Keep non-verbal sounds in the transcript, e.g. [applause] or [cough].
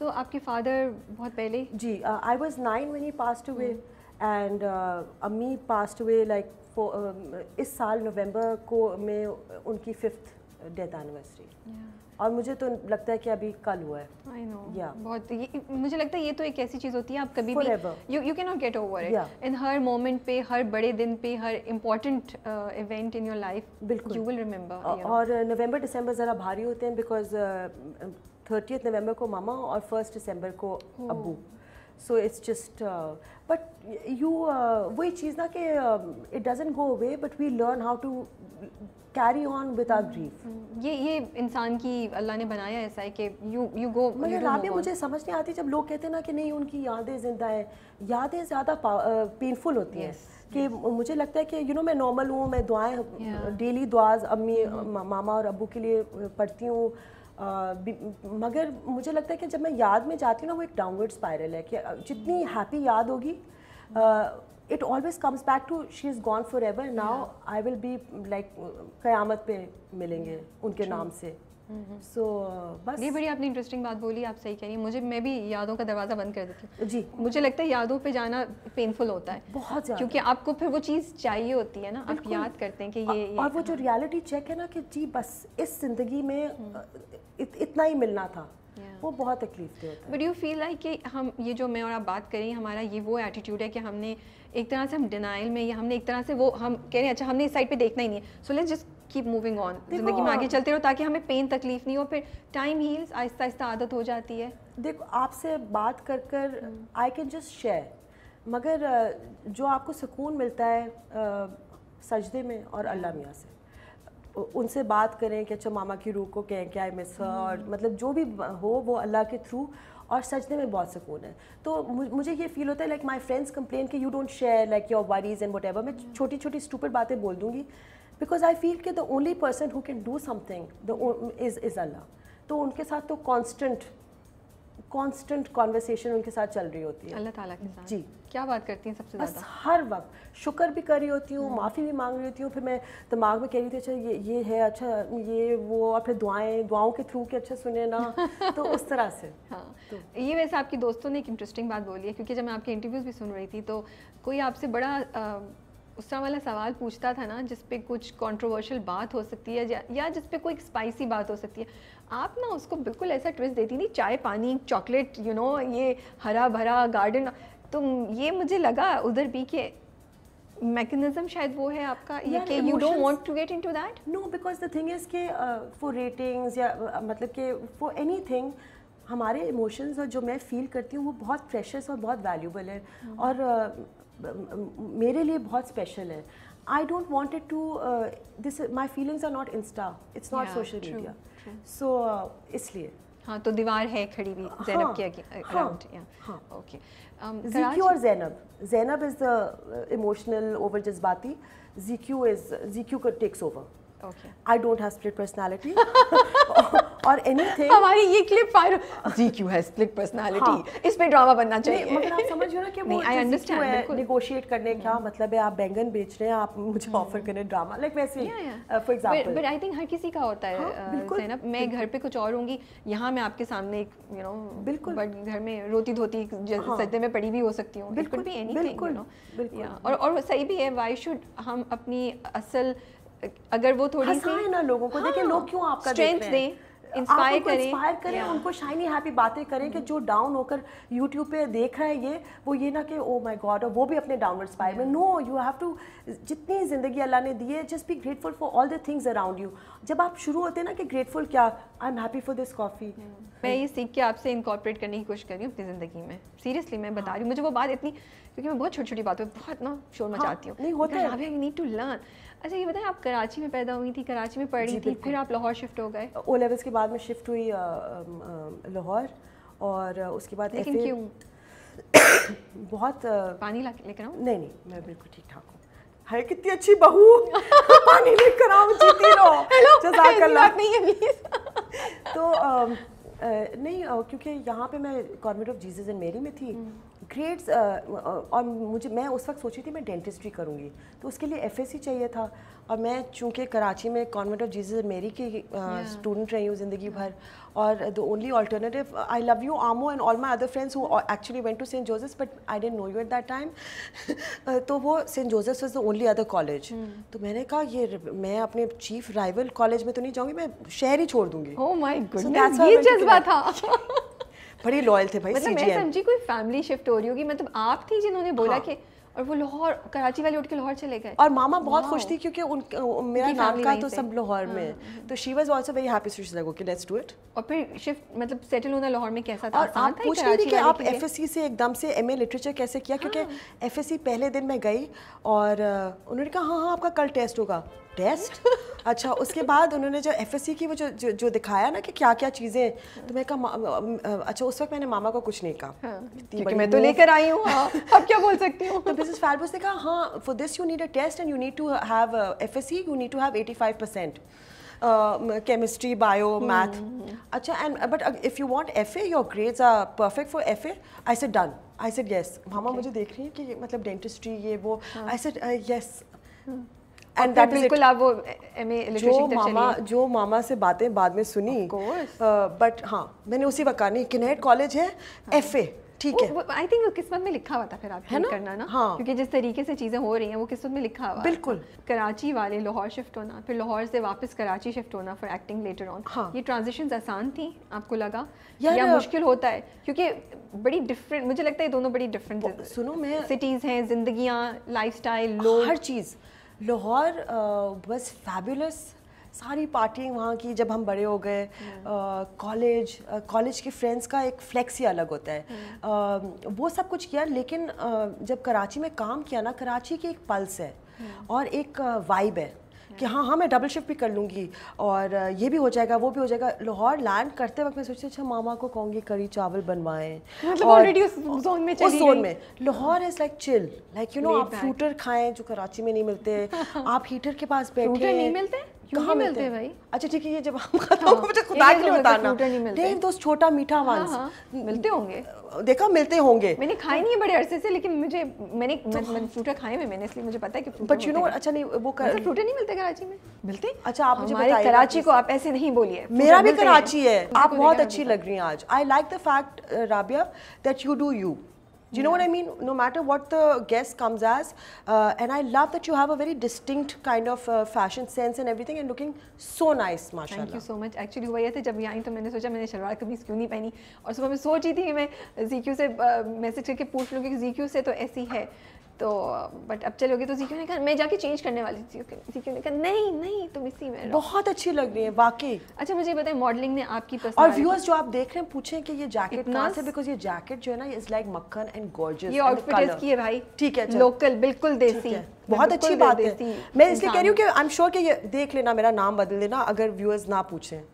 सो आपके फादर बहुत पहले जी I was nine when he passed away and अम्मी पास टू वे लाइक इस साल नवंबर को में उनकी फिफ्थ डेथ एनिवर्सरी और मुझे तो लगता है कि अभी कल हुआ है आई नो या बहुत ये मुझे लगता है ये तो एक ऐसी चीज़ होती है आप कभी Forever. भी you you can not get over it in हर मोमेंट पे हर बड़े दिन पे हर important event in your life बिल्कुल यू विल रिमेंबर और नवंबर दिसंबर ज़रा भारी होते हैं बिकॉज थर्टियथ नवंबर को मामा और फर्स्ट दिसंबर को hmm. अबू so it's just but you वही चीज़ ना कि it doesn't go away but we learn how to carry on with our grief ये ये इंसान की अल्लाह ने बनाया ऐसा है कि यू यू गो मगर राबिया मुझे समझ नहीं आती जब लोग कहते हैं ना कि नहीं उनकी यादें जिंदा हैं यादें ज़्यादा पेनफुल uh, होती हैं कि मुझे लगता है कि यू नो मैं नॉर्मल हूँ मैं दुआएं डेली दुआज अम्मी hmm. मामा और अबू के लिए uh, पढ़ती हूँ मगर मुझे लगता है कि जब मैं याद में जाती हूँ ना वो एक डाउनवर्ड स्पायरल है कि जितनी हैप्पी याद होगी it always comes back to she is gone forever now I will be like क़यामत पे मिलेंगे उनके नाम से सो mm-hmm. so, बस ये बड़ी आपने इंटरेस्टिंग बात बोली आप सही कह रही हैं मुझे मैं भी यादों का दरवाज़ा बंद कर देती हूँ जी मुझे लगता है यादों पे जाना पेनफुल होता है बहुत ज़्यादा क्योंकि आपको फिर वो चीज़ चाहिए होती है ना आप याद करते हैं कि ये, ये और वो जो रियलिटी हाँ। चेक है ना कि जी बस इस जिंदगी में हम्म। इतना ही मिलना था Yeah. वो बहुत तकलीफ दे होता है बट यू फील लाइक कि हम ये जो मैं और आप बात करें हमारा ये वो एटीट्यूड है कि हमने एक तरह से हम डिनाइल में या हमने एक तरह से वो हम कह रहे हैं अच्छा हमने इस साइड पे देखना ही नहीं है so let's just keep moving on जिंदगी में आगे हाँ। चलते रहो ताकि हमें पेन तकलीफ नहीं हो फिर टाइम हील्स आहिस्ता आहिस्ता आदत हो जाती है देखो आपसे बात कर कर आई कैन जस्ट शेयर मगर जो आपको सुकून मिलता है सजदे में और अल्लाह मियाँ से उनसे बात करें कि अच्छा मामा की रूह को कहें कि आई मिस हम्म। और मतलब जो भी हो वो अल्लाह के थ्रू और सजने में बहुत सुकून है तो मुझे ये फील होता है लाइक माई फ्रेंड्स कंप्लेन कि you don't share like your worries and whatever मैं छोटी छोटी स्टूपर बातें बोल दूँगी बिकॉज आई फील कि the only person who can do something the is is Allah तो उनके साथ तो कॉन्स्टेंट कांस्टेंट कॉन्वर्सेशन उनके साथ चल रही होती है अल्लाह ताला के साथ जी क्या बात करती हैं सबसे बस हर वक्त शुक्र भी कर रही होती हूँ माफ़ी भी मांग रही होती हूँ फिर मैं दिमाग में कह रही थी अच्छा ये ये है अच्छा ये वो और फिर दुआएं दुआओं के थ्रू के अच्छा सुने ना [laughs] तो उस तरह से हाँ तो। ये वैसे आपकी दोस्तों ने एक इंटरेस्टिंग बात बोली है क्योंकि जब मैं आपके इंटरव्यूज़ भी सुन रही थी तो कोई आपसे बड़ा तरह वाला सवाल पूछता था ना जिस कुछ कंट्रोवर्शियल बात हो सकती है या जिसपे कोई स्पाइसी बात हो सकती है आप ना उसको बिल्कुल ऐसा ट्विस्ट देती थी चाय पानी चॉकलेट यू नो ये हरा भरा गार्डन तो ये मुझे लगा उधर भी कि मैकेनिज्म शायद वो है आपका ये कि you don't want to get into that no because the thing is के फॉर रेटिंग्स या uh, मतलब कि फॉर एनीथिंग हमारे इमोशंस और जो मैं फील करती हूँ वो बहुत प्रेशस और बहुत वैल्यूबल है hmm. और uh, मेरे लिए बहुत स्पेशल है I don't want it to this my feelings are not insta it's not social media so इसलिए. हाँ तो दीवार है खड़ी भी जैनब हाँ, के अराउंड हाँ, ओके जीक्यू और Zainab Zainab is the emotional over जज्बाती GQ is GQ takes over okay I don't have split personality और एनीथिंग हमारी ये क्लिप फायर जी क्यू है स्प्लिट पर्सनालिटी हाँ। इस पे ड्रामा बनना चाहिए मगर आप समझ रहे हो कि वो आई अंडरस्टैंड बिल्कुल नेगोशिएट करने का हम्म। मतलब है आप बैंगन बेच रहे हैं आप मुझे ऑफर करें ड्रामा लाइक वैसे for example but I think हर किसी का होता है जैनब हाँ, uh, मैं घर पे कुछ और होंगी यहां मैं आपके सामने एक यू नो बिल्कुल बट घर में रोती धोती जैसे हाँ। सजदे में पड़ी भी हो सकती हूं बिल्कुल भी एनीथिंग यू नो और और सही भी है व्हाई शुड हम अपनी असल अगर वो थोड़ी सी ना लोगों को हाँ, देखें लोग क्यों आपका स्ट्रेंथ दें इंस्पायर करें इंस्पायर करें उनको शाइनी हैप्पी बातें करें कि mm-hmm. जो डाउन होकर यूट्यूब पे देख रहा है ये वो ये ना कि ओ माय गॉड और वो भी अपने डाउनवर्ड स्पायर में नो यू हैव टू जितनी ज़िंदगी अल्लाह ने दी है just be grateful for all the things around you जब आप शुरू होते हैं ना कि ग्रेटफुल क्या I am happy for this coffee मैं ये सीख के आपसे इनकॉर्पोरेट करने की कोशिश कर रही हूँ अपनी ज़िंदगी में सीरियसली मैं बता हाँ। रही हूँ मुझे वो बात इतनी क्योंकि मैं बहुत छोटी छोटी बातों पर बहुत ना शोर हाँ, मचाती हूँ नहीं होता नीड टू लर्न अच्छा ये बताएं आप कराची में पैदा हुई थी कराची में पढ़ी थी फिर आप लाहौर शिफ्ट हो गए ओ लेवल्स के बाद में शिफ्ट हुई लाहौर और उसके बाद लेकिन क्यों बहुत पानी ला लेकर आऊँ नहीं नहीं मैं बिल्कुल ठीक ठाक हूँ है कितनी अच्छी बहू [laughs] पानी लेकर आऊँ जीती रहो जजाकल्लाह नहीं है तो नहीं क्योंकि यहाँ पे मैं कॉन्वेंट ऑफ जीजस एंड मेरी में थी हम्म। क्रिएट्स uh, uh, और मुझे मैं उस वक्त सोची थी मैं डेंटिस्ट्री करूँगी तो उसके लिए एफ चाहिए था और मैं चूँकि कराची में कॉन्वेंट ऑफ जीसस मेरी की स्टूडेंट uh, रही हूँ ज़िंदगी भर और the only alternative I love you Amo and all my other friends who actually went to Saint Joseph but I didn't know you at that time तो वो सेंट जोजेस was the only other college तो मैंने कहा ये मैं अपने chief rival college में तो नहीं जाऊँगी मैं शहर ही छोड़ दूंगी oh my goodness, so ये जज्बा था [laughs] बड़े लॉयल थे भाई मतलब मैं समझी कोई फैमिली शिफ्ट हो रही होगी मतलब आप थी जिन्होंने बोला हाँ. कि और वो लाहौर कराची वाले उठ के लाहौर चले गए और मामा बहुत खुश थी क्योंकि उन मेरा नाम का तो सब लाहौर में हाँ। तो she was also very happy so she like okay let's do it और फिर शिफ्ट मतलब सेटल होना लाहौर में कैसा था आप पूछ रही थी कि आप एफएससी से एकदम से एमए लिटरेचर कैसे किया हाँ। क्योंकि एफएससी पहले दिन मैं गई और उन्होंने कहा हां हां आपका कल टेस्ट होगा टेस्ट [laughs] अच्छा उसके बाद उन्होंने जो एफ की वो जो, जो दिखाया ना कि क्या क्या चीज़ें तो मैं कहा अच्छा उस वक्त मैंने मामा को कुछ नहीं कहा हाँ, क्योंकि मैं तो लेकर आई हूँ अब क्या बोल सकती हूँ तो मिसेस फालबस ने कहा हाँ for this you need a test and you need to have F you need to have eighty five percent bio math अच्छा and but if you want F A your your are perfect for F A I said done I said yes मामा मुझे देख रही है कि मतलब dentistry ये वो. आई हाँ। said येस uh, हाँ। एंड दैट बिल्कुल आप वो एमए जो मामा जो मामा से बातें बाद में सुनी बट हाँ मैंने उसी वक्त कहा नहीं किनेट कॉलेज है एफए हाँ। ठीक है आई थिंक वो किस्मत में लिखा हुआ था फिर आपके करना ना हाँ। क्योंकि जिस तरीके से चीज़ें हो रही हैं वो किस्मत में लिखा हुआ बिल्कुल कराची वाले लाहौर शिफ्ट होना फिर लाहौर से वापस कराची शिफ्ट होना फॉर एक्टिंग लेटर ऑन ये ट्रांजिशन आसान थी आपको लगा या, या मुश्किल होता है क्योंकि बड़ी डिफरेंट मुझे लगता है दोनों बड़ी डिफरेंट सुनो मैं सिटीज़ हैं जिंदगी लाइफ लोग हर चीज़ लाहौर बस फैबुलस सारी पार्टियाँ वहाँ की जब हम बड़े हो गए कॉलेज हम्म। कॉलेज के फ्रेंड्स का एक फ्लैक्स ही अलग होता है आ, हम्म। वो सब कुछ किया लेकिन आ, जब कराची में काम किया ना कराची की एक पल्स है हम्म। और एक वाइब है कि हाँ हाँ मैं डबल शिफ्ट भी कर लूँगी और ये भी हो जाएगा वो भी हो जाएगा लाहौर लैंड करते वक्त मैं सोचती अच्छा मामा को कहूँगी करी चावल बनवाएं मतलब में Lahore is like chill like you know आप फ्रूटर खाएं जो कराची में नहीं मिलते [laughs] आप हीटर के पास बैठे नहीं मिलते कहाँ मिलते हैं भाई अच्छा ठीक है ये जब हम हाँ। मुझे खुदा के लिए बताना दोस्त छोटा मीठा हाँ, हाँ। हम्म। मिलते होंगे देखा मिलते होंगे मैंने खाए तो नहीं है बड़े अरसे से लेकिन मुझे मैंने तो फ्रूटा खाए हुए मैंने इसलिए मुझे पता है कि बट यू नो अच्छा नहीं वो फ्रूटे नहीं मिलते कराची में मिलते अच्छा आप मुझे बताइए कराची को आप ऐसे नहीं बोलिए मेरा भी कराची है आप बहुत अच्छी लग रही हैं आज I like the fact Rabia that you do you Do you know what I mean? No matter what the guest comes as, uh, and I love that you have a very distinct kind of uh, fashion sense and everything, and looking so nice, mashallah. Thank you so much. Actually, हुआ I था जब यहाँ आई तो मैंने सोचा मैंने शलवार कमीज क्यों नहीं पहनी और I was thinking रही थी कि मैं जी से मैसेज uh, करके पूछ लूँगी कि जी से तो ऐसी है तो बट अब चलोगे तो जीक्यू ने कहा मैं जाके चेंज करने वाली थी जीक्यू ने कहा नहीं नहीं तुम इसी में बहुत अच्छी लग रही है वाकई अच्छा मुझे बताएं मॉडलिंग ने आपकी पसंद और व्यूअर्स जो आप देख रहे हैं पूछे कि ये जैकेट कहां से बिकॉज ये जैकेट जो है ना इज लाइक मक्खन एंड गॉर्जियस ये आउटफिट इसकी है भाई ठीक है लोकल बिल्कुल देसी बहुत अच्छी बात है मैं इसलिए कह रही हूँ कि आई एम श्योर कि ये देख लेना मेरा नाम बदल देना अगर व्यूअर्स ना पूछें